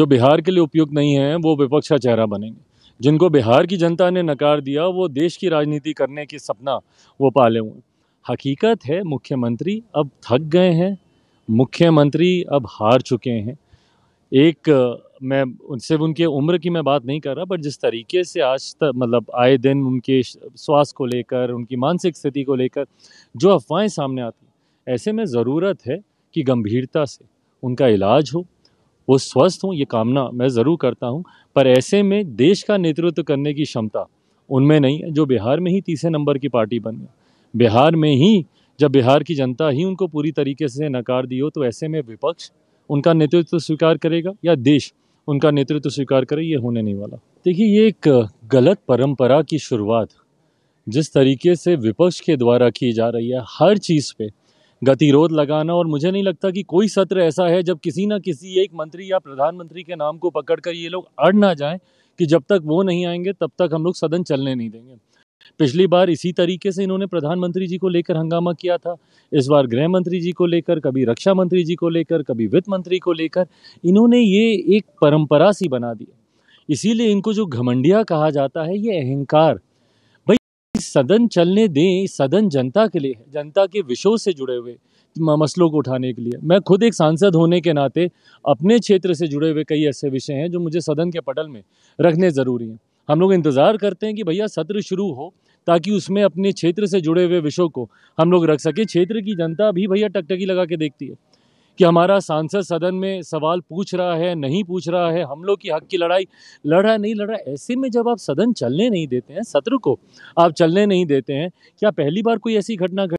जो बिहार के लिए उपयुक्त नहीं है वो विपक्ष का चेहरा बनेंगे जिनको बिहार की जनता ने नकार दिया वो देश की राजनीति करने की सपना वो पाले हुए हकीकत है मुख्यमंत्री अब थक गए हैं मुख्यमंत्री अब हार चुके हैं एक मैं उनसे उनके उम्र की मैं बात नहीं कर रहा बट जिस तरीके से आज तक मतलब आए दिन उनके स्वास्थ्य को लेकर उनकी मानसिक स्थिति को लेकर जो अफवाहें सामने आती ऐसे में ज़रूरत है कि गंभीरता से उनका इलाज हो वो स्वस्थ हों ये कामना मैं ज़रूर करता हूँ पर ऐसे में देश का नेतृत्व करने की क्षमता उनमें नहीं है जो बिहार में ही तीसरे नंबर की पार्टी बन गई बिहार में ही जब बिहार की जनता ही उनको पूरी तरीके से नकार दी हो तो ऐसे में विपक्ष उनका नेतृत्व स्वीकार करेगा या देश उनका नेतृत्व स्वीकार करे ये होने नहीं वाला देखिए ये एक गलत परंपरा की शुरुआत जिस तरीके से विपक्ष के द्वारा की जा रही है हर चीज़ पे गतिरोध लगाना और मुझे नहीं लगता कि कोई सत्र ऐसा है जब किसी ना किसी एक मंत्री या प्रधानमंत्री के नाम को पकड़कर ये लोग अड़ ना जाएं कि जब तक वो नहीं आएंगे तब तक हम लोग सदन चलने नहीं देंगे पिछली बार इसी तरीके से इन्होंने प्रधानमंत्री जी को लेकर हंगामा किया था इस बार गृह मंत्री जी को लेकर कभी रक्षा मंत्री जी को लेकर कभी वित्त मंत्री को लेकर इन्होंने ये एक परंपरा सी बना दी इसीलिए इनको जो घमंडिया कहा जाता है ये अहंकार सदन चलने दें सदन जनता के लिए है जनता के विषयों से जुड़े हुए मसलों को उठाने के लिए मैं खुद एक सांसद होने के नाते अपने क्षेत्र से जुड़े हुए कई ऐसे विषय हैं जो मुझे सदन के पटल में रखने ज़रूरी हैं हम लोग इंतज़ार करते हैं कि भैया सत्र शुरू हो ताकि उसमें अपने क्षेत्र से जुड़े हुए विषयों को हम लोग रख सकें क्षेत्र की जनता भी भैया टकटकी लगा के देखती है कि हमारा सांसद सदन में सवाल पूछ रहा है नहीं पूछ रहा है हम लोग की हक की लड़ाई लड़ा नहीं लड़ा ऐसे में जब आप सदन चलने नहीं देते हैं सत्र को आप चलने नहीं देते हैं क्या पहली बार कोई ऐसी घटना घट